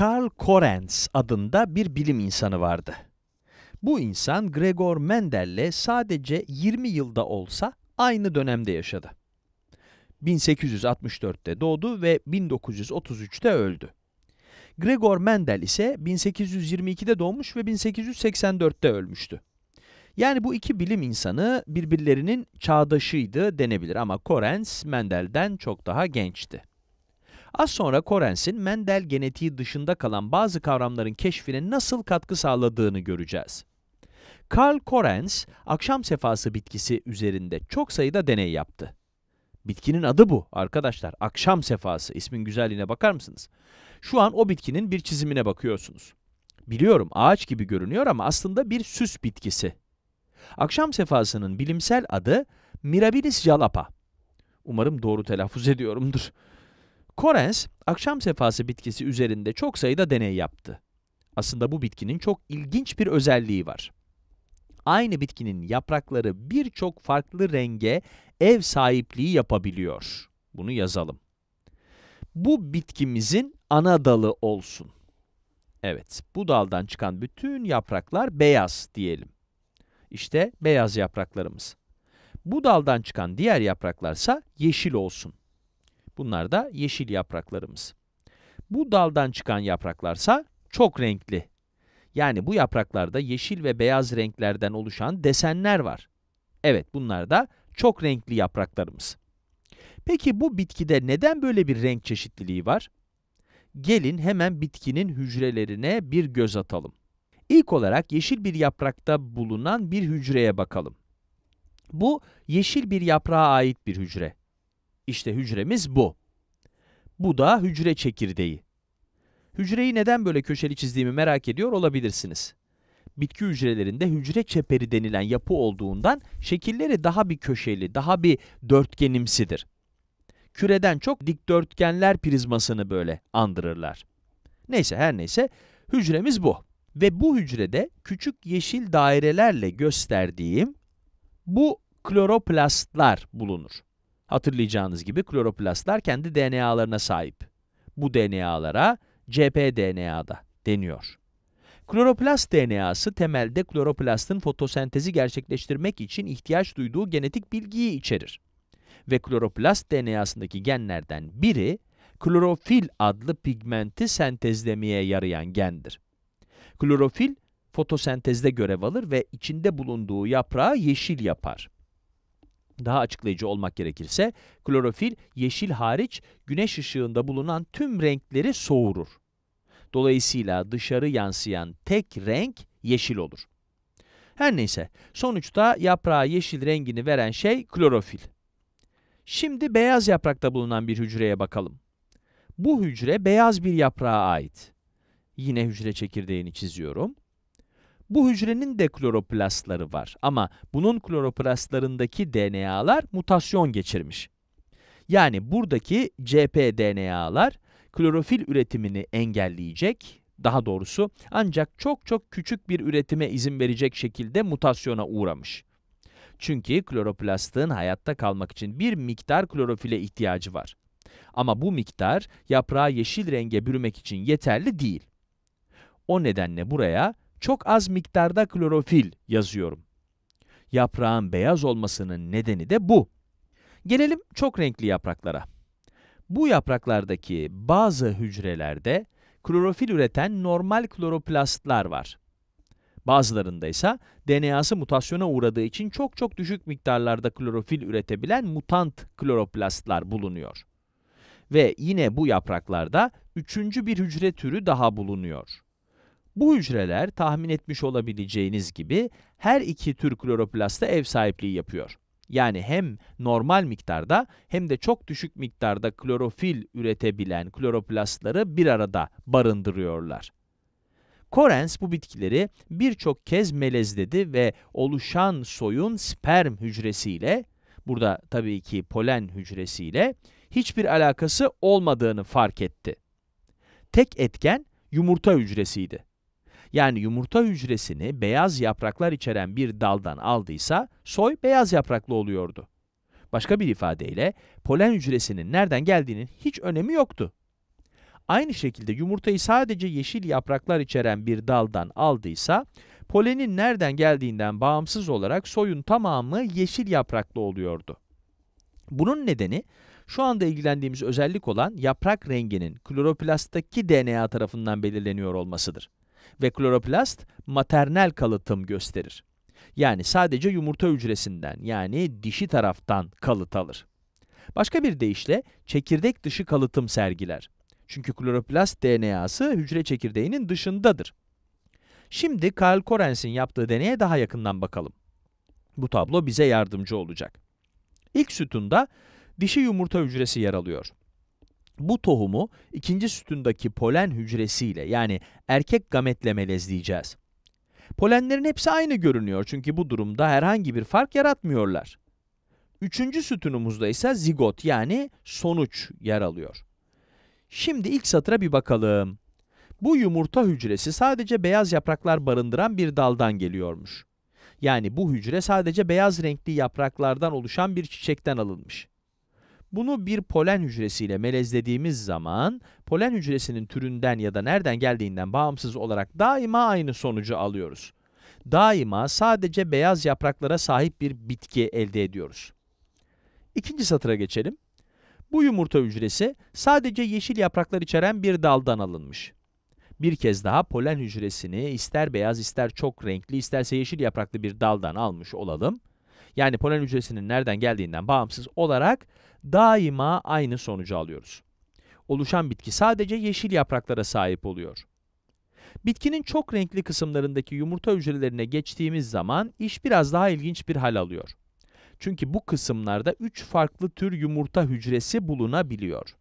Karl Korens adında bir bilim insanı vardı. Bu insan Gregor Mendel'le sadece 20 yılda olsa aynı dönemde yaşadı. 1864'te doğdu ve 1933'te öldü. Gregor Mendel ise 1822'de doğmuş ve 1884'te ölmüştü. Yani bu iki bilim insanı birbirlerinin çağdaşıydı denebilir ama Korens Mendel'den çok daha gençti. Az sonra Korens'in Mendel genetiği dışında kalan bazı kavramların keşfine nasıl katkı sağladığını göreceğiz. Karl Korens, akşam sefası bitkisi üzerinde çok sayıda deney yaptı. Bitkinin adı bu arkadaşlar. Akşam sefası. İsmin güzelliğine bakar mısınız? Şu an o bitkinin bir çizimine bakıyorsunuz. Biliyorum ağaç gibi görünüyor ama aslında bir süs bitkisi. Akşam sefasının bilimsel adı Mirabilis jalapa. Umarım doğru telaffuz ediyorumdur. Korens, akşam sefası bitkisi üzerinde çok sayıda deney yaptı. Aslında bu bitkinin çok ilginç bir özelliği var. Aynı bitkinin yaprakları birçok farklı renge ev sahipliği yapabiliyor. Bunu yazalım. Bu bitkimizin ana dalı olsun. Evet, bu daldan çıkan bütün yapraklar beyaz diyelim. İşte beyaz yapraklarımız. Bu daldan çıkan diğer yapraklarsa yeşil olsun. Bunlar da yeşil yapraklarımız. Bu daldan çıkan yapraklarsa çok renkli. Yani bu yapraklarda yeşil ve beyaz renklerden oluşan desenler var. Evet bunlar da çok renkli yapraklarımız. Peki bu bitkide neden böyle bir renk çeşitliliği var? Gelin hemen bitkinin hücrelerine bir göz atalım. İlk olarak yeşil bir yaprakta bulunan bir hücreye bakalım. Bu yeşil bir yaprağa ait bir hücre. İşte hücremiz bu. Bu da hücre çekirdeği. Hücreyi neden böyle köşeli çizdiğimi merak ediyor olabilirsiniz. Bitki hücrelerinde hücre çeperi denilen yapı olduğundan şekilleri daha bir köşeli, daha bir dörtgenimsidir. Küreden çok dikdörtgenler prizmasını böyle andırırlar. Neyse her neyse hücremiz bu. Ve bu hücrede küçük yeşil dairelerle gösterdiğim bu kloroplastlar bulunur. Hatırlayacağınız gibi kloroplastlar kendi DNA'larına sahip. Bu DNA'lara cpDNA da deniyor. Kloroplast DNA'sı temelde kloroplastın fotosentezi gerçekleştirmek için ihtiyaç duyduğu genetik bilgiyi içerir. Ve kloroplast DNA'sındaki genlerden biri, klorofil adlı pigmenti sentezlemeye yarayan gendir. Klorofil, fotosentezde görev alır ve içinde bulunduğu yaprağı yeşil yapar daha açıklayıcı olmak gerekirse klorofil yeşil hariç güneş ışığında bulunan tüm renkleri soğurur. Dolayısıyla dışarı yansıyan tek renk yeşil olur. Her neyse, sonuçta yaprağa yeşil rengini veren şey klorofil. Şimdi beyaz yaprakta bulunan bir hücreye bakalım. Bu hücre beyaz bir yaprağa ait. Yine hücre çekirdeğini çiziyorum. Bu hücrenin de kloroplastları var ama bunun kloroplastlarındaki DNA'lar mutasyon geçirmiş. Yani buradaki cpDNA'lar klorofil üretimini engelleyecek, daha doğrusu ancak çok çok küçük bir üretime izin verecek şekilde mutasyona uğramış. Çünkü kloroplastın hayatta kalmak için bir miktar klorofile ihtiyacı var. Ama bu miktar yaprağı yeşil renge bürümek için yeterli değil. O nedenle buraya çok az miktarda klorofil yazıyorum. Yaprağın beyaz olmasının nedeni de bu. Gelelim çok renkli yapraklara. Bu yapraklardaki bazı hücrelerde klorofil üreten normal kloroplastlar var. Bazılarında ise DNA'sı mutasyona uğradığı için çok çok düşük miktarlarda klorofil üretebilen mutant kloroplastlar bulunuyor. Ve yine bu yapraklarda üçüncü bir hücre türü daha bulunuyor. Bu hücreler tahmin etmiş olabileceğiniz gibi her iki tür kloroplasta ev sahipliği yapıyor. Yani hem normal miktarda hem de çok düşük miktarda klorofil üretebilen kloroplastları bir arada barındırıyorlar. Korens bu bitkileri birçok kez melezledi ve oluşan soyun sperm hücresiyle, burada tabii ki polen hücresiyle, hiçbir alakası olmadığını fark etti. Tek etken yumurta hücresiydi. Yani yumurta hücresini beyaz yapraklar içeren bir daldan aldıysa soy beyaz yapraklı oluyordu. Başka bir ifadeyle polen hücresinin nereden geldiğinin hiç önemi yoktu. Aynı şekilde yumurtayı sadece yeşil yapraklar içeren bir daldan aldıysa polenin nereden geldiğinden bağımsız olarak soyun tamamı yeşil yapraklı oluyordu. Bunun nedeni şu anda ilgilendiğimiz özellik olan yaprak renginin kloroplasttaki DNA tarafından belirleniyor olmasıdır ve kloroplast maternel kalıtım gösterir. Yani sadece yumurta hücresinden yani dişi taraftan kalıt alır. Başka bir deyişle çekirdek dışı kalıtım sergiler. Çünkü kloroplast DNA'sı hücre çekirdeğinin dışındadır. Şimdi Karl Korens'in yaptığı deneye daha yakından bakalım. Bu tablo bize yardımcı olacak. İlk sütunda dişi yumurta hücresi yer alıyor. Bu tohumu ikinci sütündeki polen hücresiyle yani erkek gametle melezleyeceğiz. Polenlerin hepsi aynı görünüyor çünkü bu durumda herhangi bir fark yaratmıyorlar. Üçüncü sütunumuzda ise zigot yani sonuç yer alıyor. Şimdi ilk satıra bir bakalım. Bu yumurta hücresi sadece beyaz yapraklar barındıran bir daldan geliyormuş. Yani bu hücre sadece beyaz renkli yapraklardan oluşan bir çiçekten alınmış. Bunu bir polen hücresiyle melezlediğimiz zaman polen hücresinin türünden ya da nereden geldiğinden bağımsız olarak daima aynı sonucu alıyoruz. Daima sadece beyaz yapraklara sahip bir bitki elde ediyoruz. İkinci satıra geçelim. Bu yumurta hücresi sadece yeşil yapraklar içeren bir daldan alınmış. Bir kez daha polen hücresini ister beyaz ister çok renkli isterse yeşil yapraklı bir daldan almış olalım yani polen hücresinin nereden geldiğinden bağımsız olarak daima aynı sonucu alıyoruz. Oluşan bitki sadece yeşil yapraklara sahip oluyor. Bitkinin çok renkli kısımlarındaki yumurta hücrelerine geçtiğimiz zaman iş biraz daha ilginç bir hal alıyor. Çünkü bu kısımlarda 3 farklı tür yumurta hücresi bulunabiliyor.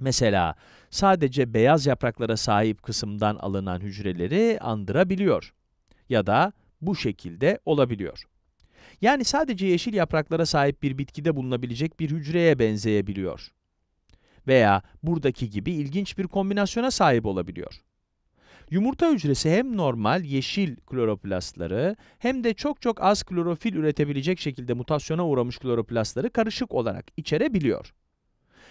Mesela sadece beyaz yapraklara sahip kısımdan alınan hücreleri andırabiliyor ya da bu şekilde olabiliyor. Yani sadece yeşil yapraklara sahip bir bitkide bulunabilecek bir hücreye benzeyebiliyor. Veya buradaki gibi ilginç bir kombinasyona sahip olabiliyor. Yumurta hücresi hem normal yeşil kloroplastları hem de çok çok az klorofil üretebilecek şekilde mutasyona uğramış kloroplastları karışık olarak içerebiliyor.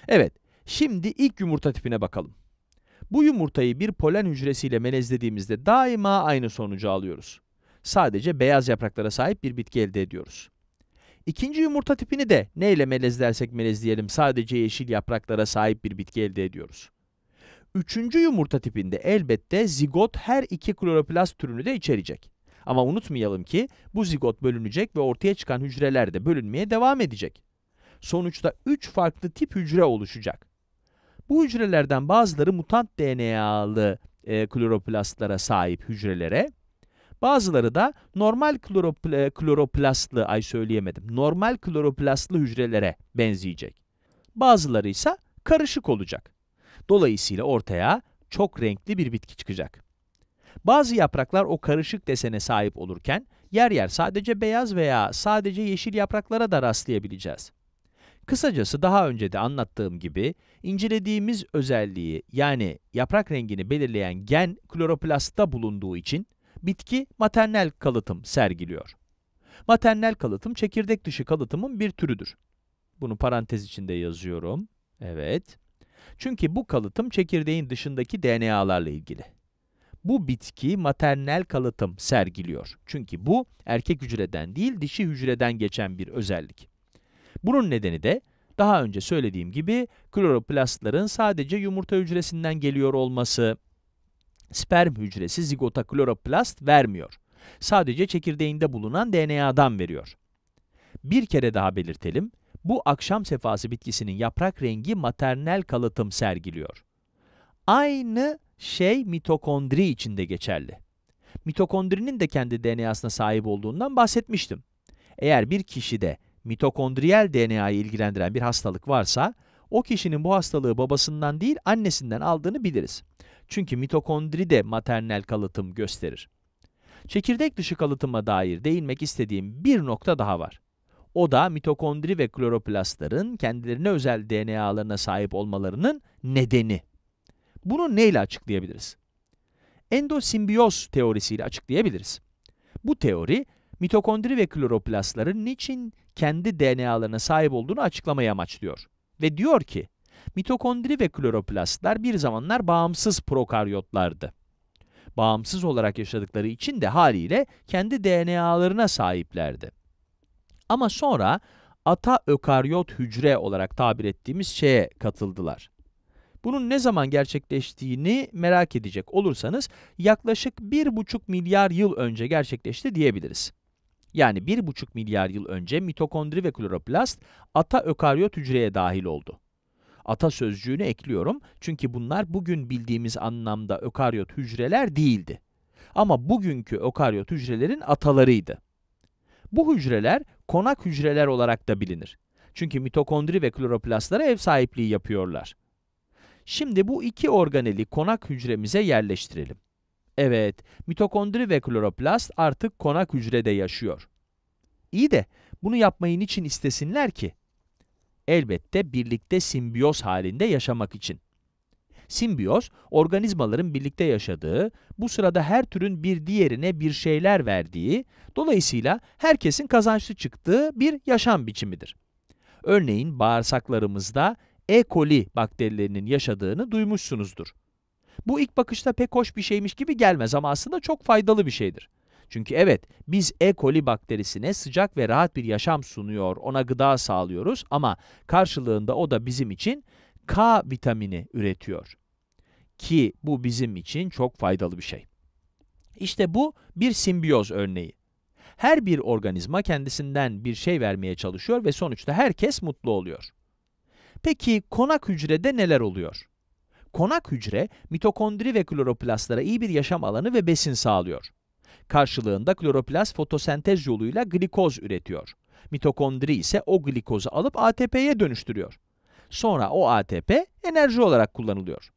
Evet, şimdi ilk yumurta tipine bakalım. Bu yumurtayı bir polen hücresiyle melezlediğimizde daima aynı sonucu alıyoruz sadece beyaz yapraklara sahip bir bitki elde ediyoruz. İkinci yumurta tipini de neyle melezlersek melezleyelim sadece yeşil yapraklara sahip bir bitki elde ediyoruz. Üçüncü yumurta tipinde elbette zigot her iki kloroplast türünü de içerecek. Ama unutmayalım ki bu zigot bölünecek ve ortaya çıkan hücreler de bölünmeye devam edecek. Sonuçta 3 farklı tip hücre oluşacak. Bu hücrelerden bazıları mutant DNA'lı e, kloroplastlara sahip hücrelere, Bazıları da normal kloropla, e, kloroplastlı, ay söyleyemedim, normal kloroplastlı hücrelere benzeyecek. Bazıları ise karışık olacak. Dolayısıyla ortaya çok renkli bir bitki çıkacak. Bazı yapraklar o karışık desene sahip olurken, yer yer sadece beyaz veya sadece yeşil yapraklara da rastlayabileceğiz. Kısacası daha önce de anlattığım gibi, incelediğimiz özelliği yani yaprak rengini belirleyen gen kloroplastta bulunduğu için bitki maternel kalıtım sergiliyor. Maternel kalıtım çekirdek dışı kalıtımın bir türüdür. Bunu parantez içinde yazıyorum. Evet. Çünkü bu kalıtım çekirdeğin dışındaki DNA'larla ilgili. Bu bitki maternel kalıtım sergiliyor. Çünkü bu erkek hücreden değil dişi hücreden geçen bir özellik. Bunun nedeni de daha önce söylediğim gibi kloroplastların sadece yumurta hücresinden geliyor olması sperm hücresi zigota kloroplast vermiyor. Sadece çekirdeğinde bulunan DNA'dan veriyor. Bir kere daha belirtelim, bu akşam sefası bitkisinin yaprak rengi maternel kalıtım sergiliyor. Aynı şey mitokondri içinde geçerli. Mitokondrinin de kendi DNA'sına sahip olduğundan bahsetmiştim. Eğer bir kişide mitokondriyel DNA'yı ilgilendiren bir hastalık varsa, o kişinin bu hastalığı babasından değil annesinden aldığını biliriz. Çünkü mitokondri de maternel kalıtım gösterir. Çekirdek dışı kalıtıma dair değinmek istediğim bir nokta daha var. O da mitokondri ve kloroplastların kendilerine özel DNA'larına sahip olmalarının nedeni. Bunu neyle açıklayabiliriz? Endosimbiyoz teorisiyle açıklayabiliriz. Bu teori, mitokondri ve kloroplastların niçin kendi DNA'larına sahip olduğunu açıklamayı amaçlıyor. Ve diyor ki, mitokondri ve kloroplastlar bir zamanlar bağımsız prokaryotlardı. Bağımsız olarak yaşadıkları için de haliyle kendi DNA'larına sahiplerdi. Ama sonra ata ökaryot hücre olarak tabir ettiğimiz şeye katıldılar. Bunun ne zaman gerçekleştiğini merak edecek olursanız yaklaşık 1,5 milyar yıl önce gerçekleşti diyebiliriz. Yani 1,5 milyar yıl önce mitokondri ve kloroplast ata ökaryot hücreye dahil oldu atasözcüğünü ekliyorum. Çünkü bunlar bugün bildiğimiz anlamda ökaryot hücreler değildi. Ama bugünkü ökaryot hücrelerin atalarıydı. Bu hücreler konak hücreler olarak da bilinir. Çünkü mitokondri ve kloroplastlara ev sahipliği yapıyorlar. Şimdi bu iki organeli konak hücremize yerleştirelim. Evet, mitokondri ve kloroplast artık konak hücrede yaşıyor. İyi de bunu yapmayın için istesinler ki? Elbette birlikte simbiyoz halinde yaşamak için. Simbiyoz, organizmaların birlikte yaşadığı, bu sırada her türün bir diğerine bir şeyler verdiği, dolayısıyla herkesin kazançlı çıktığı bir yaşam biçimidir. Örneğin bağırsaklarımızda E. coli bakterilerinin yaşadığını duymuşsunuzdur. Bu ilk bakışta pek hoş bir şeymiş gibi gelmez ama aslında çok faydalı bir şeydir. Çünkü evet biz E. coli bakterisine sıcak ve rahat bir yaşam sunuyor, ona gıda sağlıyoruz ama karşılığında o da bizim için K vitamini üretiyor. Ki bu bizim için çok faydalı bir şey. İşte bu bir simbiyoz örneği. Her bir organizma kendisinden bir şey vermeye çalışıyor ve sonuçta herkes mutlu oluyor. Peki konak hücrede neler oluyor? Konak hücre, mitokondri ve kloroplastlara iyi bir yaşam alanı ve besin sağlıyor. Karşılığında kloroplast fotosentez yoluyla glikoz üretiyor. Mitokondri ise o glikozu alıp ATP'ye dönüştürüyor. Sonra o ATP enerji olarak kullanılıyor.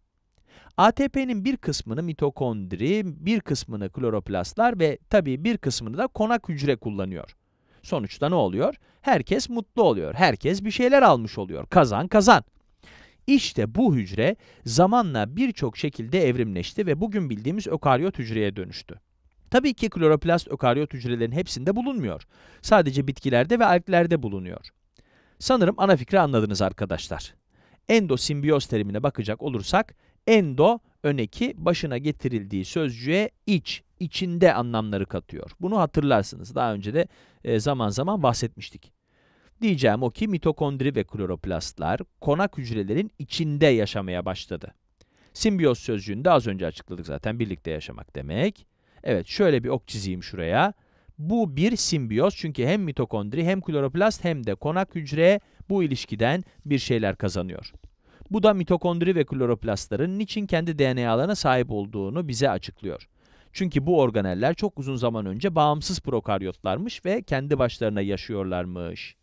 ATP'nin bir kısmını mitokondri, bir kısmını kloroplastlar ve tabii bir kısmını da konak hücre kullanıyor. Sonuçta ne oluyor? Herkes mutlu oluyor, herkes bir şeyler almış oluyor, kazan kazan. İşte bu hücre zamanla birçok şekilde evrimleşti ve bugün bildiğimiz ökaryot hücreye dönüştü. Tabii ki kloroplast ökaryot hücrelerin hepsinde bulunmuyor. Sadece bitkilerde ve alglerde bulunuyor. Sanırım ana fikri anladınız arkadaşlar. Endosimbiyoz terimine bakacak olursak, endo öneki başına getirildiği sözcüğe iç, içinde anlamları katıyor. Bunu hatırlarsınız. Daha önce de e, zaman zaman bahsetmiştik. Diyeceğim o ki mitokondri ve kloroplastlar konak hücrelerin içinde yaşamaya başladı. Simbiyoz sözcüğünü de az önce açıkladık zaten birlikte yaşamak demek. Evet şöyle bir ok çizeyim şuraya. Bu bir simbiyoz çünkü hem mitokondri hem kloroplast hem de konak hücre bu ilişkiden bir şeyler kazanıyor. Bu da mitokondri ve kloroplastların niçin kendi DNA'larına sahip olduğunu bize açıklıyor. Çünkü bu organeller çok uzun zaman önce bağımsız prokaryotlarmış ve kendi başlarına yaşıyorlarmış.